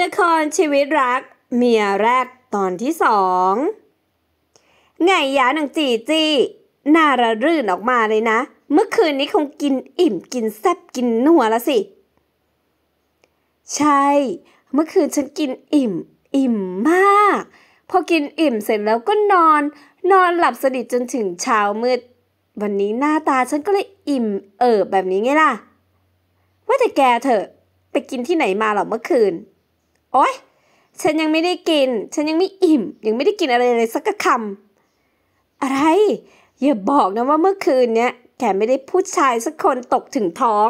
ละครชีวิตรักเมียแรกตอนที่สองไงยาหนังจีจี้น่าระรื่นออกมาเลยนะ เมื่อคืนนี้คงกินอิ่ม กินแซบกินนัวละสิใช่เมื่อคืนฉันกินอิ่ม อิ่มมาก พอกินอิ่มเสร็จแล้วก็นอน นอนหลับสนิทจนถึงเช้ามืด วันนี้หน้าตาฉันก็เลยอิ่ม เอิบแบบนี้ไงล่ะ ว่าแต่แกเถอะไปกินที่ไหนมาหรอเมื่อคืนโอ๊ย ฉันยังไม่ได้กิน ฉันยังไม่อิ่ม ยังไม่ได้กินอะไรเลยสักคำอะไรอย่าบอกนะ ว่าเมื่อคืนเนี้ยแกไม่ได้ผู้ชายสักคนตกถึงท้อง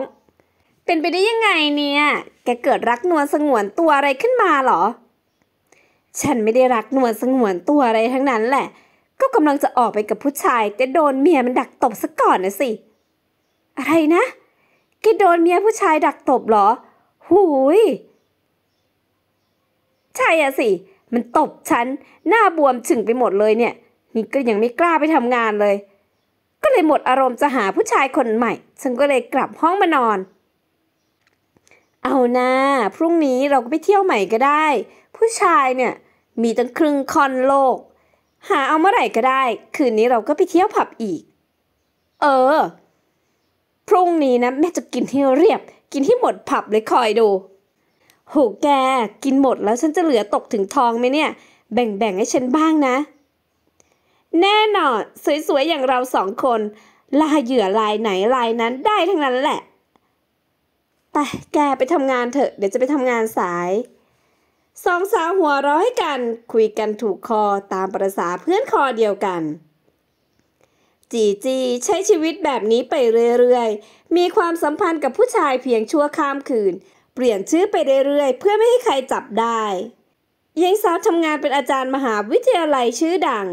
เป็นไปได้ยังไงเนี่ย แกเกิดรักนวลสงวนตัวอะไรขึ้นมาหรอ ฉันไม่ได้รักนวลสงวนตัวอะไรทั้งนั้นแหละ ก็กำลังจะออกไปกับผู้ชายแต่โดนเมียมันดักตบซะก่อนนะสิ อะไรนะ แกโดนเมียผู้ชายดักตบเหรอหูยใช่อะสิ มันตบฉัน หน้าบวมฉึงไปหมดเลยเนี่ย นี่ก็ยังไม่กล้าไปทำงานเลย ก็เลยหมดอารมณ์จะหาผู้ชายคนใหม่ ฉันก็เลยกลับห้องมานอน เอานะ พรุ่งนี้เราก็ไปเที่ยวใหม่ก็ได้ ผู้ชายเนี่ย มีตั้งครึ่งคอนโลก หาเอาเมื่อไหร่ก็ได้ คืนนี้เราก็ไปเที่ยวผับอีก เออ พรุ่งนี้นะ แม่จะกินให้เรียบ กินให้หมดผับเลยคอยดูโหแกกินหมดแล้วฉันจะเหลือตกถึงทองไหมเนี่ย แบ่งๆให้ฉันบ้างนะ แน่นอนสวยๆ อย่างเราสองคนลาเหยื่อลายไหนลายนั้นได้ทั้งนั้นแหละไปแกไปทำงานเถอะเดี๋ยวจะไปทำงานสายสองสาวหัวร้อให้กันคุยกันถูกคอตามประษาเพื่อนคอเดียวกัน จีจีใช้ชีวิตแบบนี้ไปเรื่อยๆ มีความสัมพันธ์กับผู้ชายเพียงชั่วข้ามคืนเปลี่ยนชื่อไปเรื่อยๆ เพื่อไม่ให้ใครจับได้ ยัิงสาวทำงานเป็นอาจารย์มหาวิทยาลัยชื่อดัง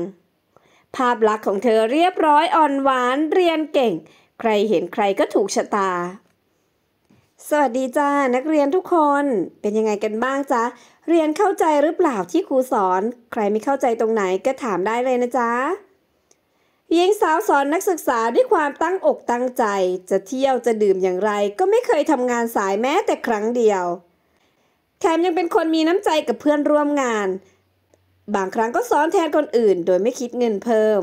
ภาพลักษณ์ของเธอเรียบร้อยอ่อนหวานเรียนเก่ง ใครเห็นใครก็ถูกชะตา สวัสดีจ้านักเรียนทุกคนเป็นยังไงกันบ้างจ๊ะ เรียนเข้าใจหรือเปล่าที่ครูสอน ใครไม่เข้าใจตรงไหนก็ถามได้เลยนะจ๊ะหญิงสาวสอนนักศึกษาด้วยความตั้งอกตั้งใจจะเที่ยว จะดื่มอย่างไร ก็ไม่เคยทำงานสายแม้แต่ครั้งเดียว แถมยังเป็นคนมีน้ำใจกับเพื่อนร่วมงาน บางครั้งก็สอนแทนคนอื่น โดยไม่คิดเงินเพิ่ม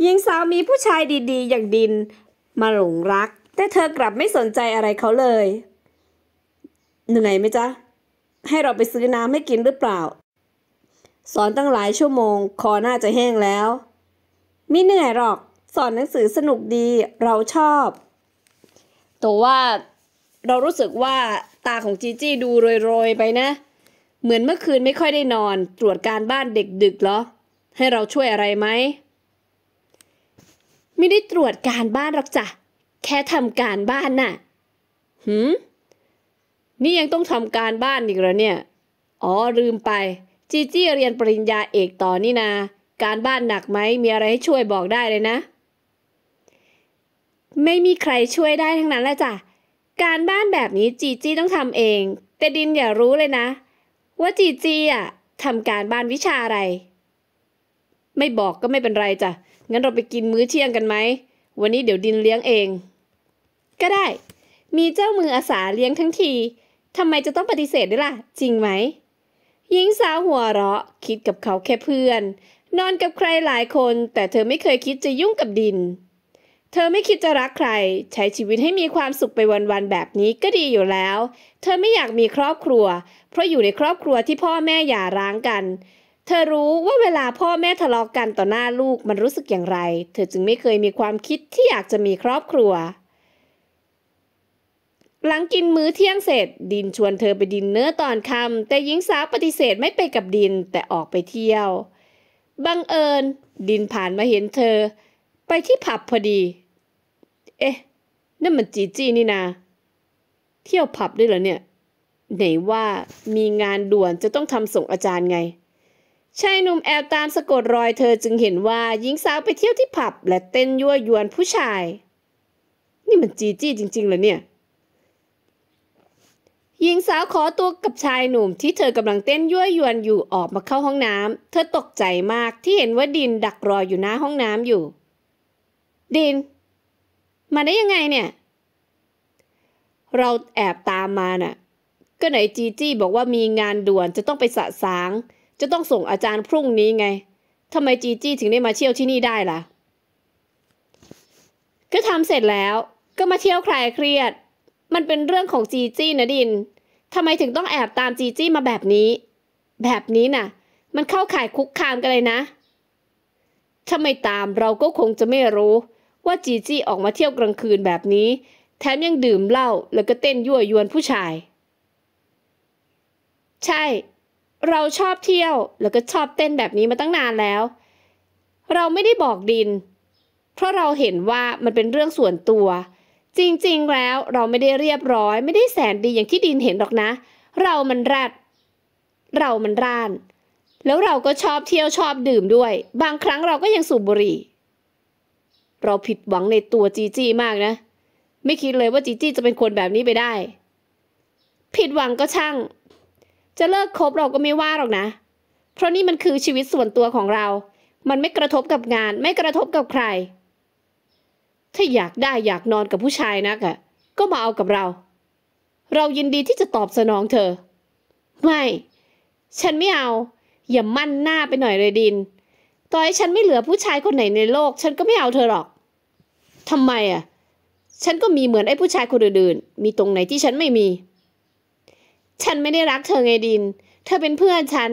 หญิงสาวมีผู้ชายดีๆ อย่างดินมาหลงรัก แต่เธอกลับไม่สนใจอะไรเขาเลยเหนื่อยไหมจ๊ะ ให้เราไปซื้อน้ำให้กินหรือเปล่าสอนตั้งหลายชั่วโมง คอน่าจะแห้งแล้ว ไม่เหนื่อยหรอกสอนหนังสือสนุกดีเราชอบ แต่ว่าเรารู้สึกว่าตาของจีจี้ดูโรยๆไปนะ เหมือนเมื่อคืนไม่ค่อยได้นอน ตรวจการบ้านเด็กดึกเหรอให้เราช่วยอะไรไหม ไม่ได้ตรวจการบ้านหรอกจ้ะแค่ทำการบ้านน่ะหืมนี่ยังต้องทำการบ้านอีกเหรอเนี่ย อ๋อ ลืมไปจีจี้เรียนปริญญาเอกต่อนี่นาการบ้านหนักไหมมีอะไรให้ช่วยบอกได้เลยนะ ไม่มีใครช่วยได้ทั้งนั้นแลลวจ้ะการบ้านแบบนี้จีจี้ต้องทำเอง แต่ดินอย่ารู้เลยนะ ว่าจีจี้อ่ะทำการบ้านวิชาอะไร ไม่บอกก็ไม่เป็นไรจ้ะงั้นเราไปกินมื้อเที่ยงกันไหม วันนี้เดี๋ยวดินเลี้ยงเอง ก็ได้ มีเจ้ามืออาสาเลี้ยงทั้งทีทำไมจะต้องปฏิเสธด้วยล่ะ จริงไหมหญิงสาวหัวเราะคิดกับเขาแค่เพื่อน นอนกับใครหลายคน แต่เธอไม่เคยคิดจะยุ่งกับดิน เธอไม่คิดจะรักใคร ใช้ชีวิตให้มีความสุขไปวันๆแบบนี้ก็ดีอยู่แล้ว เธอไม่อยากมีครอบครัว เพราะอยู่ในครอบครัวที่พ่อแม่หย่าร้างกัน เธอรู้ว่าเวลาพ่อแม่ทะเลาะกกันต่อหน้าลูกมันรู้สึกอย่างไร เธอจึงไม่เคยมีความคิดที่อยากจะมีครอบครัวหลังกินมื้อเที่ยงเสร็จดินชวนเธอไปดินเนื้อตอนค่ำแต่หญิงสาวปฏิเสธไม่ไปกับดินแต่ออกไปเที่ยว บังเอิญ ดินผ่านมาเห็นเธอ ไปที่ผับพอดี เอ๊ะ นั่นมันจีจี้นี่นาเที่ยวผับด้วยเหรอเนี่ย ไหนว่ามีงานด่วนจะต้องทำส่งอาจารย์ไงชายหนุ่มแอบตามสะกดรอยเธอจึงเห็นว่าหญิงสาวไปเที่ยวที่ผับ และเต้นยั่วยวนผู้ชาย นี่มันจีจี้จริง ๆ เหรอเนี่ยหญิงสาวขอตัวกับชายหนุ่ม ที่เธอกำลังเต้นยั่วยวนอยู่ออกมาเข้าห้องน้ำเธอตกใจมากที่เห็นว่าดินดักรออยู่หน้าห้องน้ำอยู่ ดิน มาได้ยังไงเนี่ย เราแอบตามมาน่ะ ก็ไหนจีจี้บอกว่ามีงานด่วนจะต้องไปสะสาง จะต้องส่งอาจารย์พรุ่งนี้ไงทำไมจีจี้ถึงได้มาเที่ยวที่นี่ได้ล่ะ ก็ทำเสร็จแล้ว ก็มาเที่ยวคลายเครียดมันเป็นเรื่องของจีจี้นะดิน ทำไมถึงต้องแอบตามจีจี้มาแบบนี้ แบบนี้น่ะ มันเข้าข่ายคุกคามกันเลยนะ ถ้าไม่ตามเราก็คงจะไม่รู้ว่าจีจี้ออกมาเที่ยวกลางคืนแบบนี้ แถมยังดื่มเหล้าแล้วก็เต้นยั่วยวนผู้ชาย ใช่ เราชอบเที่ยวแล้วก็ชอบเต้นแบบนี้มาตั้งนานแล้ว เราไม่ได้บอกดิน เพราะเราเห็นว่ามันเป็นเรื่องส่วนตัวจริง ๆ แล้วเราไม่ได้เรียบร้อยไม่ได้แสนดีอย่างที่ดินเห็นหรอกนะ เรามันรัดเรา มันร่าน แล้วเราก็ชอบเที่ยวชอบดื่มด้วย บางครั้งเราก็ยังสูบบุหรี่เราผิดหวังในตัวจีจี้มากนะไม่คิดเลยว่าจีจี้จะเป็นคนแบบนี้ไปได้ ผิดหวังก็ช่าง จะเลิกคบเราก็ไม่ว่าหรอกนะ เพราะนี่มันคือชีวิตส่วนตัวของเรา มันไม่กระทบกับงาน ไม่กระทบกับใครถ้าอยากได้อยากนอนกับผู้ชายนักอะก็มาเอากับเรา เรายินดีที่จะตอบสนองเธอ ไม่ ฉันไม่เอา อย่ามั่นหน้าไปหน่อยเลยดิน ต่อให้ฉันไม่เหลือผู้ชายคนไหนในโลกฉันก็ไม่เอาเธอหรอกทำไมอะฉันก็มีเหมือนไอ้ผู้ชายคนอื่นๆมีตรงไหนที่ฉันไม่มี ฉันไม่ได้รักเธอไงดิน เธอเป็นเพื่อนฉัน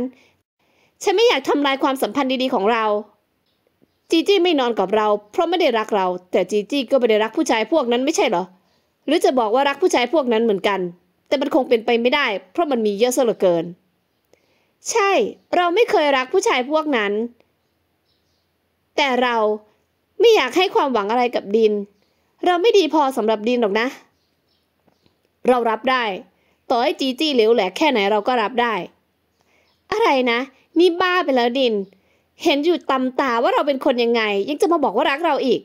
ฉันไม่อยากทำลายความสัมพันธ์ดีๆของเราจีจี้ไม่นอนกับเรา เพราะไม่ได้รักเรา แต่จีจี้ก็ไม่ได้รักผู้ชายพวกนั้นไม่ใช่เหรอหรือจะบอกว่ารักผู้ชายพวกนั้นเหมือนกัน แต่มันคงเป็นไปไม่ได้ เพราะมันมีเยอะเสเหลือเกิน ใช่เราไม่เคยรักผู้ชายพวกนั้น แต่เราไม่อยากให้ความหวังอะไรกับดิน เราไม่ดีพอสำหรับดินหรอกนะ เรารับได้ต่อให้จีจี้เหลวแหลกแค่ไหนเราก็รับได้ อะไรนะนี่บ้าไปแล้วดินเห็นอยู่ตำตาว่าเราเป็นคนยังไงยังจะมาบอกว่ารักเราอีก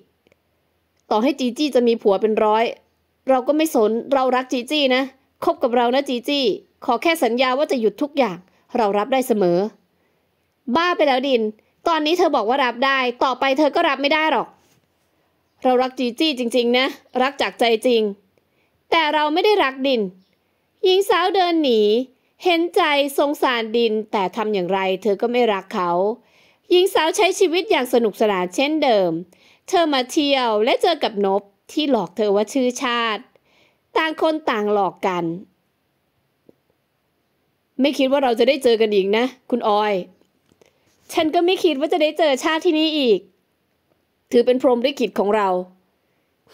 ต่อให้จีจี้จะมีผัวเป็นร้อย เราก็ไม่สน เรารักจีจี้นะคบกับเรานะจีจี้ขอแค่สัญญาว่าจะหยุดทุกอย่าง เรารับได้เสมอ บ้าไปแล้วดิน ตอนนี้เธอบอกว่ารับได้ต่อไปเธอก็รับไม่ได้หรอก เรารักจีจี้จริงๆนะ รักจากใจจริง แต่เราไม่ได้รักดินหญิงสาวเดินหนี เห็นใจสงสารดิน แต่ทำอย่างไร เธอก็ไม่รักเขาหญิงสาวใช้ชีวิตอย่างสนุกสนานเช่นเดิม เธอมาเที่ยวและเจอกับนบที่หลอกเธอว่าชื่อชาติ ต่างคนต่างหลอกกัน ไม่คิดว่าเราจะได้เจอกันอีกนะคุณออย ฉันก็ไม่คิดว่าจะได้เจอชาติที่นี่อีก ถือเป็นพรหมลิขิตของเรา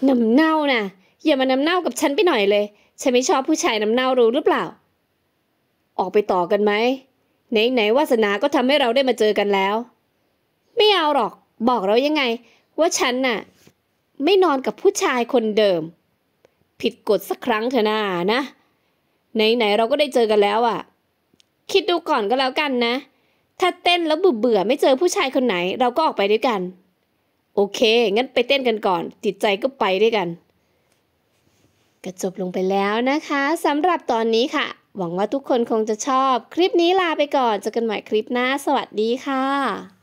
น้ำเน่านะ่ะ อย่ามาน้ำเน่ากับฉันไปหน่อยเลย ฉันไม่ชอบผู้ชายน้ำเน่ารู้หรือเปล่า ออกไปต่อกันไหมไหนๆวาสนาก็ทำให้เราได้มาเจอกันแล้วไม่เอาหรอก บอกเรายังไง ว่าฉันน่ะ ไม่นอนกับผู้ชายคนเดิม ผิดกฎสักครั้งเถอะนานะไหนๆเราก็ได้เจอกันแล้วอะ่ะ คิดดูก่อนก็แล้วกันนะ ถ้าเต้นแล้วเบื่อไม่เจอผู้ชายคนไหน เราก็ออกไปด้วยกัน โอเค งั้นไปเต้นกันก่อนจิตใจก็ไปด้วยกันก็จบลงไปแล้วนะคะสำหรับตอนนี้ค่ะ หวังว่าทุกคนคงจะชอบ คลิปนี้ลาไปก่อนเจอกันใหม่คลิปหน้า สวัสดีค่ะ